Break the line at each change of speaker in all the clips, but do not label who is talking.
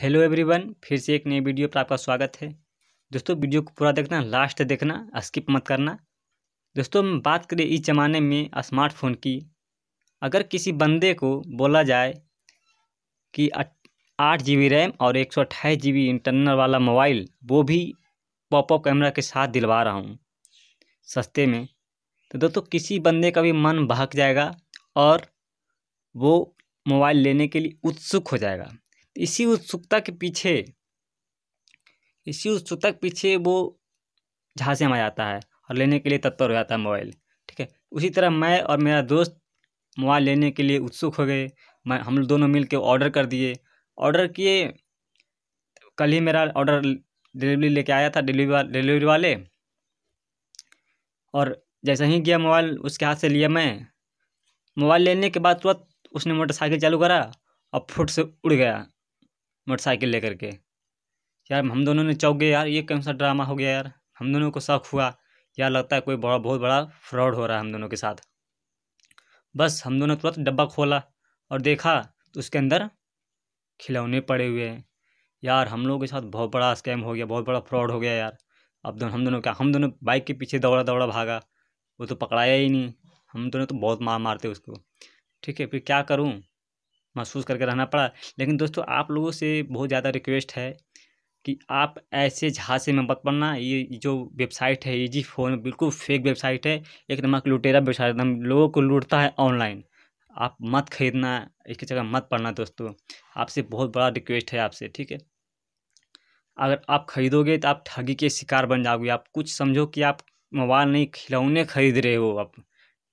hello everyone फिर से एक नई वीडियो पर आपका स्वागत है दोस्तों वीडियो को पूरा देखना लास्ट देखना स्किप मत करना दोस्तों हम बात करें इस ज़माने में स्मार्टफोन की अगर किसी बंदे को बोला जाए कि आठ जी बी रैम और एक सौ अट्ठाईस जी बी इंटरनल वाला मोबाइल वो भी पॉपअप कैमरा के साथ दिलवा रहा हूँ सस्ते में तो दोस्तों किसी बंदे का भी मन बहक जाएगा और वो मोबाइल लेने के लिए उत्सुक हो जाएगा इसी उत्सुकता के पीछे इसी उत्सुकता के पीछे वो झांसे में जाता है और लेने के लिए तत्पर हो जाता है मोबाइल ठीक है उसी तरह मैं और मेरा दोस्त मोबाइल लेने के लिए उत्सुक हो गए मैं हम दोनों मिल के ऑर्डर कर दिए ऑर्डर किए कल ही मेरा ऑर्डर डिलीवरी लेके आया था डिलीवरी वा, डिलीवरी वाले और जैसे ही गया मोबाइल उसके हाथ से लिया मैं मोबाइल लेने के बाद तुरंत उसने मोटरसाइकिल चालू करा और फुट से उड़ गया मोटरसाइकिल लेकर के यार हम दोनों ने चौंक गए यार ये कौन सा ड्रामा हो गया यार हम दोनों को शक हुआ यार लगता है कोई बड़ा बहुत बड़ा फ्रॉड हो रहा है हम दोनों के साथ बस हम दोनों ने तुरंत डब्बा खोला और देखा तो उसके अंदर खिलौने पड़े हुए हैं यार हम लोगों के साथ बहुत बड़ा स्कैम हो गया बहुत बड़ा फ्रॉड हो गया यार अब दोनों हम दोनों क्या हम दोनों बाइक के पीछे दौड़ा दौड़ा भागा वो तो पकड़ाया ही नहीं हम दोनों तो बहुत मार मारते उसको ठीक है फिर क्या करूँ महसूस करके रहना पड़ा लेकिन दोस्तों आप लोगों से बहुत ज़्यादा रिक्वेस्ट है कि आप ऐसे झांसे में मत पड़ना ये जो वेबसाइट है ईजी फोन बिल्कुल फेक वेबसाइट है एक नमक लुटेरा वेबसाइट एकदम लोगों को लूटता है ऑनलाइन आप मत खरीदना इसकी जगह मत पढ़ना दोस्तों आपसे बहुत बड़ा रिक्वेस्ट है आपसे ठीक है अगर आप खरीदोगे तो आप ठगी के शिकार बन जाओगे आप कुछ समझो कि आप मोबाइल नहीं खिलौने खरीद रहे हो आप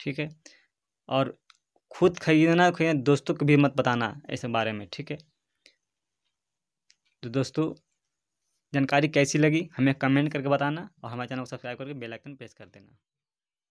ठीक है और खुद खरीदना खरीदना दोस्तों को भी मत बताना ऐसे बारे में ठीक है तो दोस्तों जानकारी कैसी लगी हमें कमेंट करके बताना और हमारे चैनल को सब्सक्राइब करके बेल आइकन प्रेस कर देना